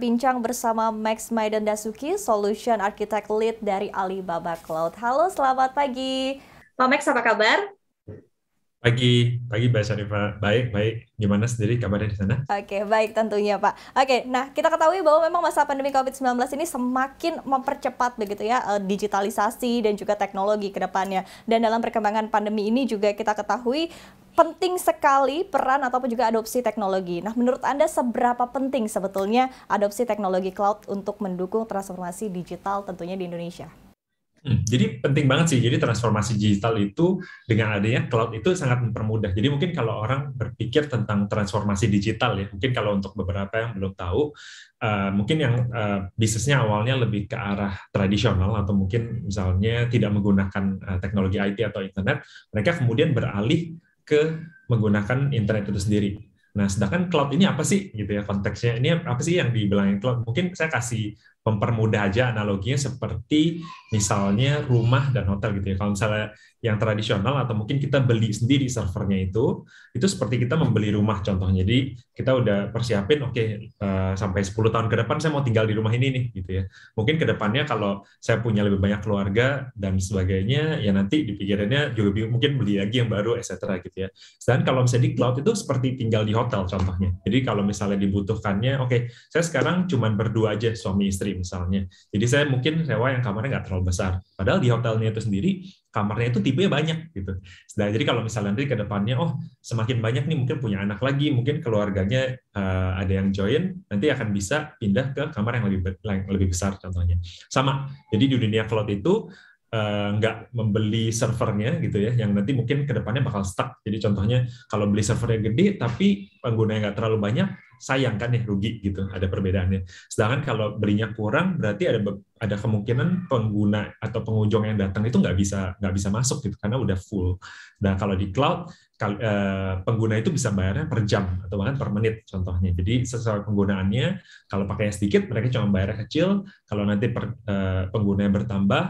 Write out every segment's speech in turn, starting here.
berbincang bersama Max Maiden Dasuki, Solution Architect Lead dari Alibaba Cloud. Halo, selamat pagi. Pak Max, apa kabar? Pagi, pagi Mbak Syarifah. Baik, baik. Gimana sendiri kabarnya di sana? Oke, baik tentunya Pak. Oke, nah kita ketahui bahwa memang masa pandemi COVID-19 ini semakin mempercepat begitu ya eh, digitalisasi dan juga teknologi ke depannya. Dan dalam perkembangan pandemi ini juga kita ketahui penting sekali peran ataupun juga adopsi teknologi. Nah, menurut Anda seberapa penting sebetulnya adopsi teknologi cloud untuk mendukung transformasi digital tentunya di Indonesia? Hmm, jadi penting banget sih. Jadi transformasi digital itu dengan adanya cloud itu sangat mempermudah. Jadi mungkin kalau orang berpikir tentang transformasi digital ya, mungkin kalau untuk beberapa yang belum tahu, uh, mungkin yang uh, bisnisnya awalnya lebih ke arah tradisional atau mungkin misalnya tidak menggunakan uh, teknologi IT atau internet, mereka kemudian beralih ke menggunakan internet itu sendiri. Nah, sedangkan cloud ini apa sih gitu ya konteksnya? Ini apa sih yang dibilangin cloud? Mungkin saya kasih mempermudah aja analoginya seperti misalnya rumah dan hotel gitu ya. Kalau misalnya yang tradisional atau mungkin kita beli sendiri servernya itu, itu seperti kita membeli rumah contohnya. Jadi kita udah persiapin oke okay, uh, eh, sampai 10 tahun ke depan saya mau tinggal di rumah ini nih gitu ya. Mungkin ke depannya kalau saya punya lebih banyak keluarga dan sebagainya ya nanti dipikirannya juga mungkin beli lagi yang baru etc gitu ya. Dan kalau misalnya di cloud itu seperti tinggal di hotel contohnya. Jadi kalau misalnya dibutuhkannya oke okay, saya sekarang cuma berdua aja suami istri luxury misalnya. Jadi saya mungkin sewa yang kamarnya nggak terlalu besar. Padahal di hotelnya itu sendiri kamarnya itu tipe banyak gitu. Nah, jadi kalau misalnya nanti ke depannya oh semakin banyak nih mungkin punya anak lagi, mungkin keluarganya uh, ada yang join, nanti akan bisa pindah ke kamar yang lebih yang lebih besar contohnya. Sama. Jadi di dunia cloud itu Eh, nggak uh, membeli servernya gitu ya, yang nanti mungkin kedepannya bakal stuck. Jadi contohnya kalau beli servernya gede tapi penggunanya nggak terlalu banyak, sayang kan ya rugi gitu. Ada perbedaannya. Sedangkan kalau belinya kurang, berarti ada ada kemungkinan pengguna atau pengunjung yang datang itu nggak bisa nggak bisa masuk gitu karena udah full. nah kalau di cloud kal, uh, pengguna itu bisa bayarnya per jam atau bahkan per menit contohnya. Jadi sesuai penggunaannya, kalau pakai sedikit mereka cuma bayar kecil. Kalau nanti per, uh, eh, penggunanya bertambah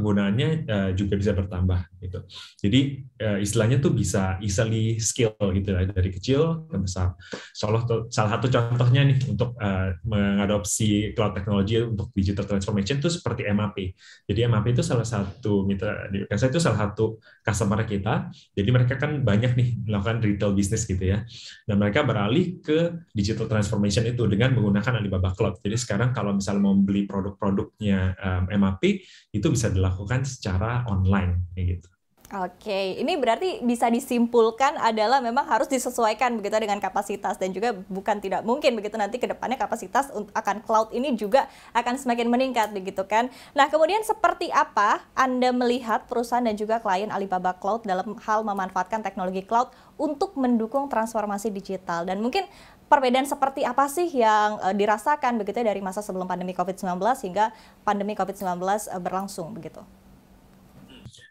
penggunaannya eh, juga bisa bertambah gitu. Jadi eh, istilahnya tuh bisa easily scale gitu lah ya, dari kecil ke besar. Salah, satu contohnya nih untuk eh, mengadopsi cloud technology untuk digital transformation itu seperti MAP. Jadi MAP itu salah satu mitra saya itu salah satu customer kita. Jadi mereka kan banyak nih melakukan retail business gitu ya. Dan mereka beralih ke digital transformation itu dengan menggunakan Alibaba Cloud. Jadi sekarang kalau misalnya mau beli produk-produknya um, MAP itu bisa dilakukan dilakukan secara online kayak gitu. Oke, ini berarti bisa disimpulkan adalah memang harus disesuaikan begitu dengan kapasitas dan juga bukan tidak mungkin begitu nanti ke depannya kapasitas akan cloud ini juga akan semakin meningkat begitu kan. Nah, kemudian seperti apa Anda melihat perusahaan dan juga klien Alibaba Cloud dalam hal memanfaatkan teknologi cloud untuk mendukung transformasi digital dan mungkin perbedaan seperti apa sih yang uh, dirasakan begitu ya dari masa sebelum pandemi COVID-19 hingga pandemi COVID-19 uh, eh, berlangsung begitu?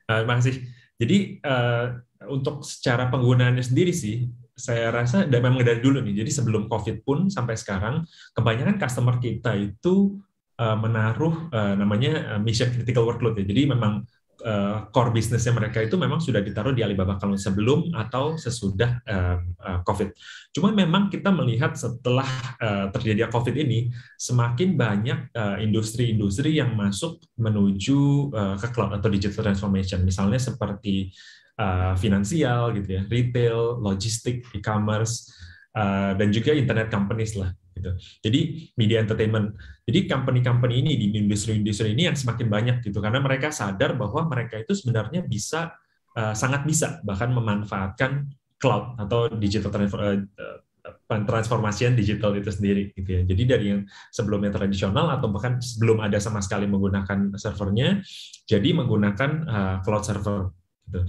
Nah, terima kasih. Jadi uh, untuk secara penggunaannya sendiri sih, saya rasa dan memang dari dulu nih. Jadi sebelum COVID pun sampai sekarang, kebanyakan customer kita itu menaruh uh, namanya mission critical workload ya. Jadi memang uh, core bisnisnya mereka itu memang sudah ditaruh di Alibaba kalau sebelum atau sesudah eh, eh, COVID. Cuma memang kita melihat setelah uh, terjadinya COVID ini semakin banyak industri-industri yang masuk menuju ke cloud atau digital transformation. Misalnya seperti finansial gitu ya, retail, logistik, e-commerce, dan juga internet companies lah gitu. Jadi media entertainment. Jadi company-company ini di industri-industri ini yang semakin banyak gitu karena mereka sadar bahwa mereka itu sebenarnya bisa uh, sangat bisa bahkan memanfaatkan cloud atau digital transfer, uh, transformasian digital itu sendiri gitu ya. Jadi dari yang sebelumnya tradisional atau bahkan sebelum ada sama sekali menggunakan servernya, jadi menggunakan uh, cloud server. Gitu.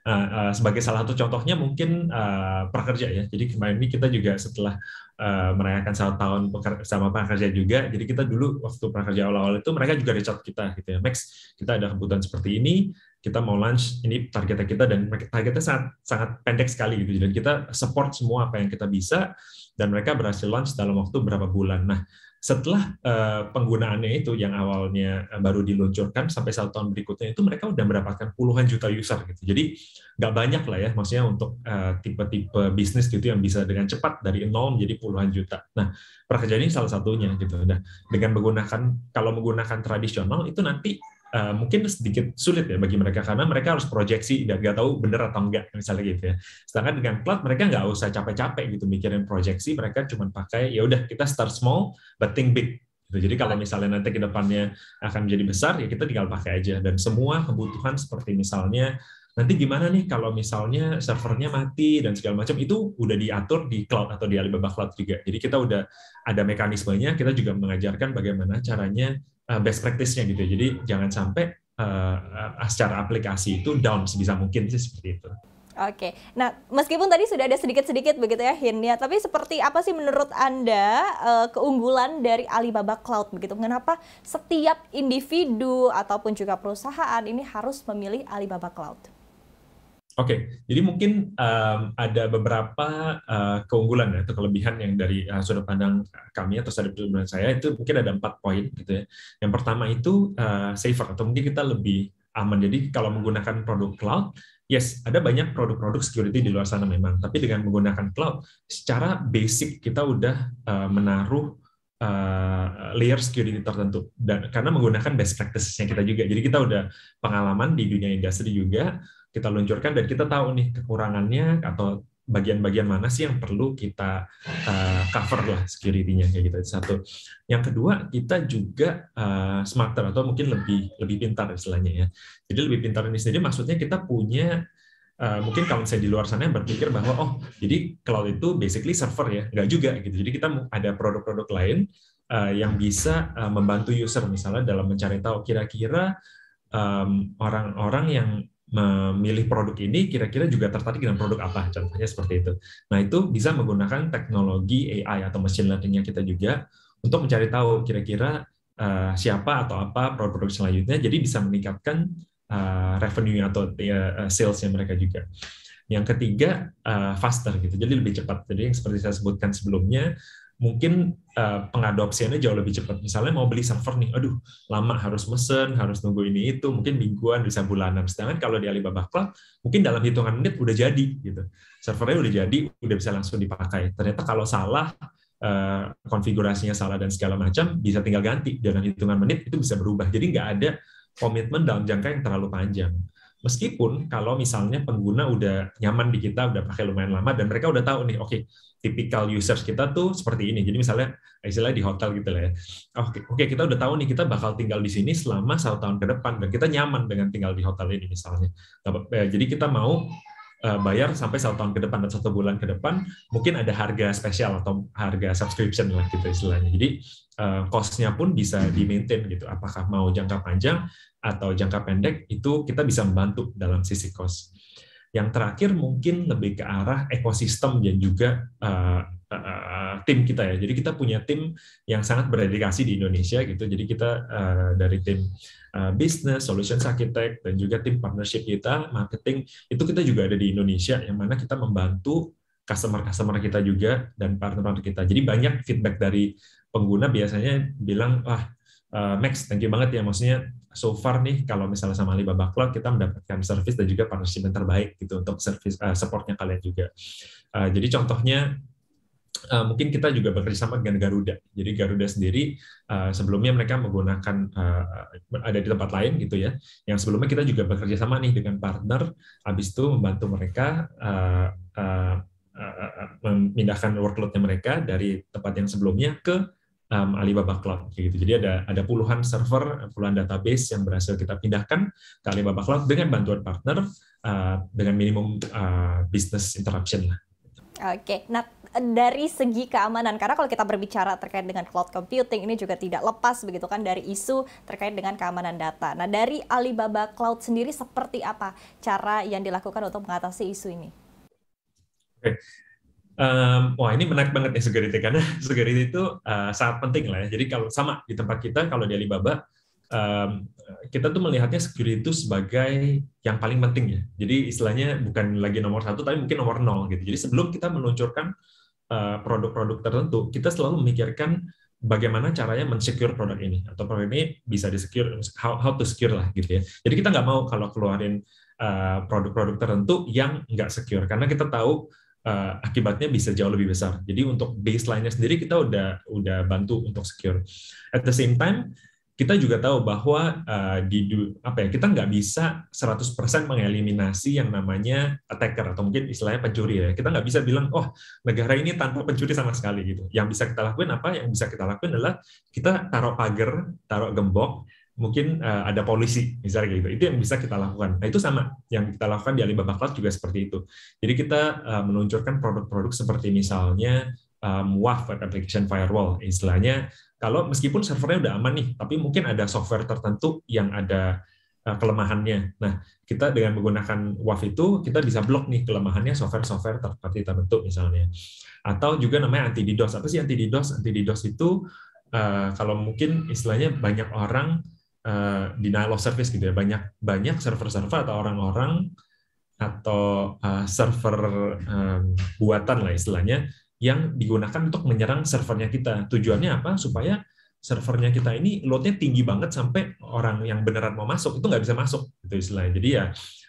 Eh, eh, sebagai salah satu contohnya mungkin uh, prakerja ya. Jadi kemarin ini kita juga setelah uh, merayakan satu tahun sama prakerja juga. Jadi kita dulu waktu prakerja awal-awal itu mereka juga reach out kita gitu ya. Max, kita ada kebutuhan seperti ini, kita mau launch ini targetnya kita dan targetnya sangat sangat pendek sekali gitu dan kita support semua apa yang kita bisa dan mereka berhasil launch dalam waktu berapa bulan nah setelah uh, penggunaannya itu yang awalnya eh, baru diluncurkan sampai satu tahun berikutnya itu mereka sudah mendapatkan puluhan juta user gitu. Jadi nggak banyak lah ya, maksudnya untuk eh, tipe-tipe uh, bisnis gitu yang bisa dengan cepat dari nol menjadi puluhan juta. Nah pekerjaan ini salah satunya gitu. Nah dengan menggunakan kalau menggunakan tradisional itu nanti uh, mungkin sedikit sulit ya bagi mereka karena mereka harus proyeksi dan nggak tahu benar atau enggak misalnya gitu ya. Sedangkan dengan cloud mereka nggak usah capek-capek gitu mikirin proyeksi, mereka cuma pakai ya udah kita start small but think big. Gitu. Jadi kalau misalnya nanti ke depannya akan menjadi besar ya kita tinggal pakai aja dan semua kebutuhan seperti misalnya nanti gimana nih kalau misalnya servernya mati dan segala macam itu udah diatur di cloud atau di Alibaba Cloud juga. Jadi kita udah ada mekanismenya, kita juga mengajarkan bagaimana caranya Uh, best practice-nya gitu. Jadi jangan sampai uh, uh, secara aplikasi itu down sebisa mungkin sih seperti itu. Oke, nah meskipun tadi sudah ada sedikit-sedikit begitu ya hintnya, tapi seperti apa sih menurut anda uh, keunggulan dari Alibaba Cloud begitu? Kenapa setiap individu ataupun juga perusahaan ini harus memilih Alibaba Cloud? Oke, okay. jadi mungkin um, ada beberapa uh, keunggulan ya atau kelebihan yang dari uh, sudut pandang kami atau sudut pandang saya itu mungkin ada empat poin gitu ya. Yang pertama itu uh, safer atau mungkin kita lebih aman. Jadi kalau menggunakan produk cloud, yes ada banyak produk-produk security di luar sana memang, tapi dengan menggunakan cloud secara basic kita udah uh, menaruh uh, layer security tertentu dan karena menggunakan best practices yang kita juga. Jadi kita udah pengalaman di dunia industri juga kita luncurkan dan kita tahu nih kekurangannya atau bagian-bagian mana sih yang perlu kita uh, cover lah security-nya kayak gitu satu. Yang kedua kita juga uh, smarter atau mungkin lebih lebih pintar istilahnya ya. Jadi lebih pintar ini sendiri maksudnya kita punya uh, mungkin kalau saya di luar sana berpikir bahwa oh jadi cloud itu basically server ya nggak juga gitu. Jadi kita ada produk-produk lain uh, yang bisa uh, membantu user misalnya dalam mencari tahu kira-kira orang orang-orang yang memilih produk ini kira-kira juga tertarik dengan produk apa contohnya seperti itu nah itu bisa menggunakan teknologi AI atau machine learningnya kita juga untuk mencari tahu kira-kira uh, siapa atau apa produk-produk selanjutnya jadi bisa meningkatkan uh, eh, revenue atau uh, salesnya mereka juga yang ketiga uh, faster gitu jadi lebih cepat jadi yang seperti saya sebutkan sebelumnya mungkin uh, pengadopsiannya jauh lebih cepat. Misalnya mau beli server nih, aduh lama harus mesen, harus nunggu ini itu, mungkin mingguan bisa bulanan. Sedangkan kalau di Alibaba Cloud, mungkin dalam hitungan menit udah jadi gitu. Servernya udah jadi, udah bisa langsung dipakai. Ternyata kalau salah uh, konfigurasinya salah dan segala macam, bisa tinggal ganti dalam hitungan menit itu bisa berubah. Jadi nggak ada komitmen dalam jangka yang terlalu panjang. Meskipun kalau misalnya pengguna udah nyaman di kita, udah pakai lumayan lama, dan mereka udah tahu nih, oke, okay, tipikal users kita tuh seperti ini. Jadi misalnya, istilahnya di hotel gitu lah ya. Oke, okay, okay, kita udah tahu nih, kita bakal tinggal di sini selama satu tahun ke depan, dan kita nyaman dengan tinggal di hotel ini misalnya. Eh, jadi kita mau Eh, bayar sampai satu tahun ke depan atau satu bulan ke depan mungkin ada harga spesial atau harga subscription lah gitu istilahnya jadi eh, costnya pun bisa di maintain gitu apakah mau jangka panjang atau jangka pendek itu kita bisa membantu dalam sisi cost yang terakhir mungkin lebih ke arah ekosistem dan juga uh, uh, tim kita ya. Jadi kita punya tim yang sangat berdedikasi di Indonesia gitu. Jadi kita uh, dari tim uh, eh, bisnis, solutions architect, dan juga tim partnership kita, marketing, itu kita juga ada di Indonesia, yang mana kita membantu customer-customer kita juga dan partner-partner kita. Jadi banyak feedback dari pengguna biasanya bilang, wah uh, Max, thank you banget ya, maksudnya so far nih kalau misalnya sama Alibaba Cloud kita mendapatkan service dan juga partnership yang terbaik gitu untuk service uh, supportnya kalian juga. Uh, jadi contohnya Eh, mungkin kita juga bekerja sama dengan Garuda. Jadi Garuda sendiri eh, sebelumnya mereka menggunakan eh, ada di tempat lain gitu ya. Yang sebelumnya kita juga bekerja sama nih dengan partner, habis itu membantu mereka uh, uh, uh, memindahkan workloadnya mereka dari tempat yang sebelumnya ke um, Alibaba Cloud gitu. Jadi ada ada puluhan server, puluhan database yang berhasil kita pindahkan ke Alibaba Cloud dengan bantuan partner uh, dengan minimum uh, business interruption lah. Oke, okay. nah dari segi keamanan karena kalau kita berbicara terkait dengan cloud computing ini juga tidak lepas begitu kan dari isu terkait dengan keamanan data. Nah, dari Alibaba Cloud sendiri seperti apa cara yang dilakukan untuk mengatasi isu ini? Oke. Okay. Um, wah ini menarik banget ya security karena security itu uh, sangat penting lah ya. Jadi kalau sama di tempat kita kalau di Alibaba um, kita tuh melihatnya security itu sebagai yang paling penting ya. Jadi istilahnya bukan lagi nomor satu tapi mungkin nomor nol gitu. Jadi sebelum kita meluncurkan Eh, produk-produk tertentu, kita selalu memikirkan bagaimana caranya mensecure produk ini atau produk ini bisa disecure how, how to secure lah gitu ya. Jadi kita nggak mau kalau keluarin eh, produk-produk uh, tertentu yang nggak secure karena kita tahu uh, akibatnya bisa jauh lebih besar. Jadi untuk baseline-nya sendiri kita udah udah bantu untuk secure. At the same time kita juga tahu bahwa uh, di apa ya kita nggak bisa 100% mengeliminasi yang namanya attacker atau mungkin istilahnya pencuri ya kita nggak bisa bilang oh negara ini tanpa pencuri sama sekali gitu yang bisa kita lakuin apa yang bisa kita lakuin adalah kita taruh pagar taruh gembok mungkin uh, ada polisi misalnya gitu itu yang bisa kita lakukan nah itu sama yang kita lakukan di Alibaba Cloud juga seperti itu jadi kita uh, meluncurkan produk-produk seperti misalnya um, WAF Web Application Firewall istilahnya kalau meskipun servernya udah aman nih tapi mungkin ada software tertentu yang ada uh, kelemahannya. Nah, kita dengan menggunakan WAF itu kita bisa blok nih kelemahannya software-software tertentu tertentu misalnya. Atau juga namanya anti DDoS. Apa sih anti DDoS? Anti DDoS itu uh, kalau mungkin istilahnya banyak orang uh, denial of service gitu ya. Banyak banyak server-server atau orang-orang atau uh, server um, buatan lah istilahnya yang digunakan untuk menyerang servernya kita. Tujuannya apa? Supaya servernya kita ini loadnya tinggi banget sampai orang yang beneran mau masuk itu nggak bisa masuk gitu istilahnya. Jadi ya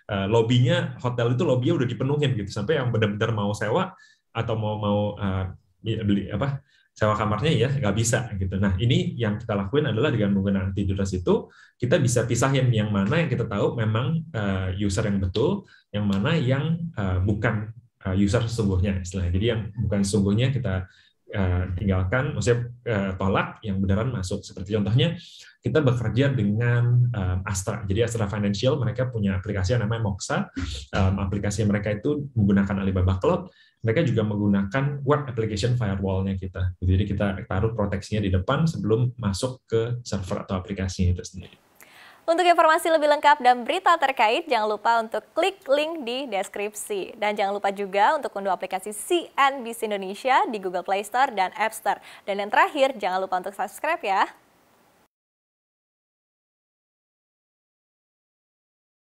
eh, lobbynya hotel itu lobbynya udah dipenuhin gitu sampai yang benar-benar mau sewa atau mau mau uh, beli apa sewa kamarnya ya nggak bisa gitu. Nah ini yang kita lakuin adalah dengan menggunakan antivirus itu kita bisa pisahin yang mana yang kita tahu memang uh, user yang betul, yang mana yang uh, bukan Uh, user sesungguhnya istilahnya. Jadi yang bukan sesungguhnya kita uh, tinggalkan, maksudnya uh, tolak yang beneran masuk. Seperti contohnya kita bekerja dengan um, Astra. Jadi Astra Financial mereka punya aplikasi yang namanya Moxa. Um, aplikasi mereka itu menggunakan Alibaba Cloud mereka juga menggunakan web application firewall-nya kita. Jadi kita taruh proteksinya di depan sebelum masuk ke server atau aplikasinya itu sendiri. Untuk informasi lebih lengkap dan berita terkait, jangan lupa untuk klik link di deskripsi. Dan jangan lupa juga untuk unduh aplikasi CNBC Indonesia di Google Play Store dan App Store. Dan yang terakhir, jangan lupa untuk subscribe ya.